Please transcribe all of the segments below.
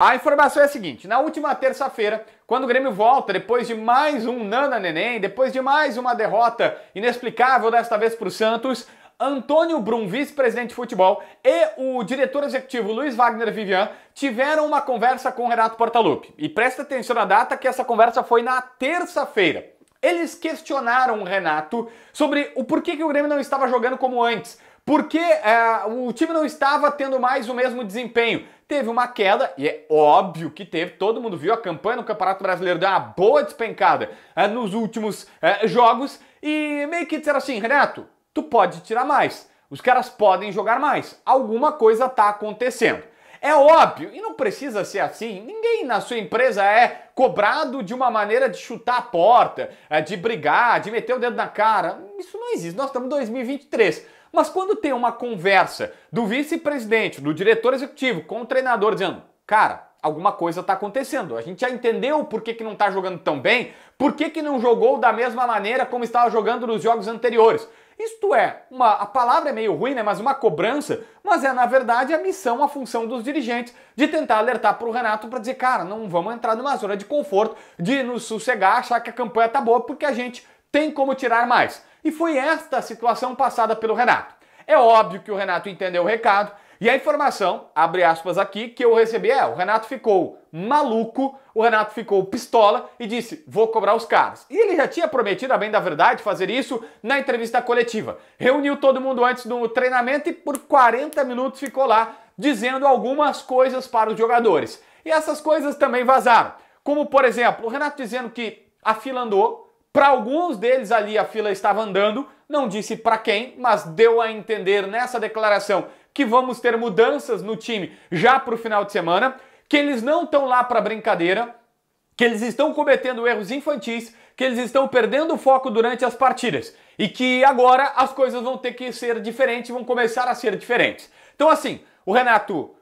A informação é a seguinte: na última terça-feira, quando o Grêmio volta, depois de mais um Nana Neném, depois de mais uma derrota inexplicável, desta vez para o Santos, Antônio Brum, vice-presidente de futebol, e o diretor executivo Luiz Wagner Vivian tiveram uma conversa com Renato Portaluppi. E presta atenção na data que essa conversa foi na terça-feira. Eles questionaram o Renato sobre o porquê que o Grêmio não estava jogando como antes, porque é, eh, o time não estava tendo mais o mesmo desempenho teve uma queda, e é óbvio que teve, todo mundo viu, a campanha no Campeonato Brasileiro deu uma boa despencada é, nos últimos é, jogos, e meio que disseram assim, Renato, tu pode tirar mais, os caras podem jogar mais, alguma coisa tá acontecendo. É óbvio, e não precisa ser assim. Ninguém na sua empresa é cobrado de uma maneira de chutar a porta, é, de brigar, de meter o dedo na cara. Isso não existe. Nós estamos em 2023. Mas quando tem uma conversa do vice-presidente, do diretor executivo com o treinador dizendo: "Cara, alguma coisa está acontecendo. A gente já entendeu por que, que não está jogando tão bem, por que, que não jogou da mesma maneira como estava jogando nos jogos anteriores. Isto é, uma, a palavra é meio ruim, né, mas uma cobrança, mas é na verdade a missão, a função dos dirigentes de tentar alertar para o Renato para dizer, cara, não vamos entrar numa zona de conforto, de nos sossegar, achar que a campanha está boa, porque a gente tem como tirar mais. E foi esta a situação passada pelo Renato. É óbvio que o Renato entendeu o recado, e a informação, abre aspas aqui, que eu recebi é: o Renato ficou maluco, o Renato ficou pistola e disse: vou cobrar os caras. E ele já tinha prometido, a bem da verdade, fazer isso na entrevista coletiva. Reuniu todo mundo antes do treinamento e por 40 minutos ficou lá dizendo algumas coisas para os jogadores. E essas coisas também vazaram. Como, por exemplo, o Renato dizendo que a fila andou, para alguns deles ali a fila estava andando, não disse para quem, mas deu a entender nessa declaração que vamos ter mudanças no time já para o final de semana, que eles não estão lá para brincadeira, que eles estão cometendo erros infantis, que eles estão perdendo o foco durante as partidas e que agora as coisas vão ter que ser diferentes, vão começar a ser diferentes. Então, assim, o Renato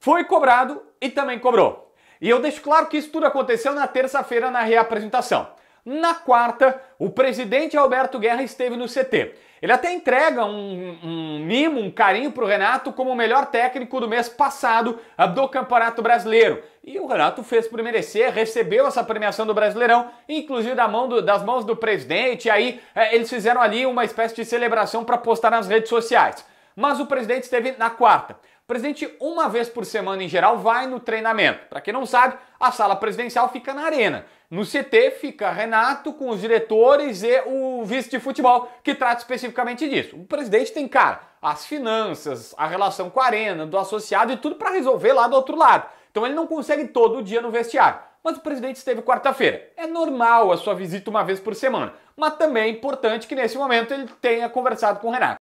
foi cobrado e também cobrou. E eu deixo claro que isso tudo aconteceu na terça-feira na reapresentação. Na quarta, o presidente Alberto Guerra esteve no CT. Ele até entrega um, um mimo, um carinho para o Renato como o melhor técnico do mês passado do Campeonato Brasileiro. E o Renato fez por merecer, recebeu essa premiação do Brasileirão, inclusive da mão do, das mãos do presidente. Aí é, eles fizeram ali uma espécie de celebração para postar nas redes sociais. Mas o presidente esteve na quarta. Presidente, uma vez por semana em geral, vai no treinamento. Para quem não sabe, a sala presidencial fica na arena. No CT fica Renato com os diretores e o vice de futebol, que trata especificamente disso. O presidente tem, cara, as finanças, a relação com a arena, do associado e tudo para resolver lá do outro lado. Então ele não consegue todo dia no vestiário. Mas o presidente esteve quarta-feira. É normal a sua visita uma vez por semana. Mas também é importante que nesse momento ele tenha conversado com o Renato.